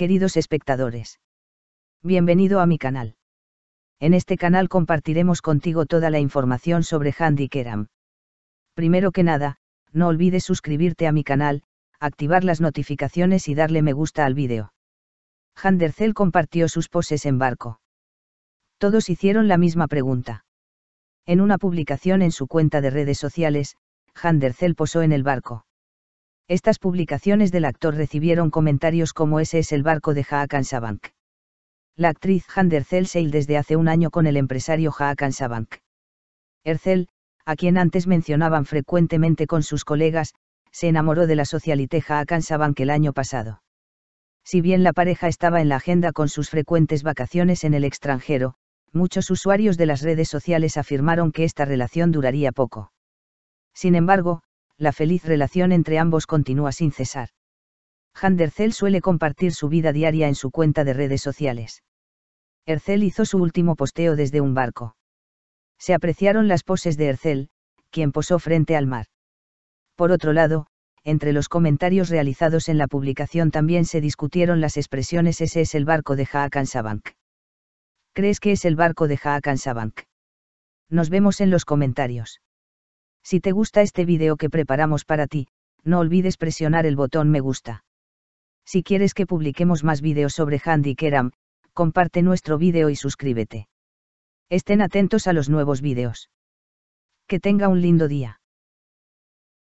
queridos espectadores. Bienvenido a mi canal. En este canal compartiremos contigo toda la información sobre Keram. Primero que nada, no olvides suscribirte a mi canal, activar las notificaciones y darle me gusta al vídeo. Handercel compartió sus poses en barco. Todos hicieron la misma pregunta. En una publicación en su cuenta de redes sociales, Handercel posó en el barco. Estas publicaciones del actor recibieron comentarios como ese es el barco de Haakansabank». La actriz Han Ercel desde hace un año con el empresario Haakan Sabank. Ercel, a quien antes mencionaban frecuentemente con sus colegas, se enamoró de la socialite Haakansabank el año pasado. Si bien la pareja estaba en la agenda con sus frecuentes vacaciones en el extranjero, muchos usuarios de las redes sociales afirmaron que esta relación duraría poco. Sin embargo, la feliz relación entre ambos continúa sin cesar. Handercel suele compartir su vida diaria en su cuenta de redes sociales. Ercel hizo su último posteo desde un barco. Se apreciaron las poses de Ercel, quien posó frente al mar. Por otro lado, entre los comentarios realizados en la publicación también se discutieron las expresiones ese es el barco de Haakansabank». ¿Crees que es el barco de Haakansabank? Nos vemos en los comentarios. Si te gusta este video que preparamos para ti, no olvides presionar el botón me gusta. Si quieres que publiquemos más videos sobre Handy Keram, comparte nuestro video y suscríbete. Estén atentos a los nuevos videos. Que tenga un lindo día.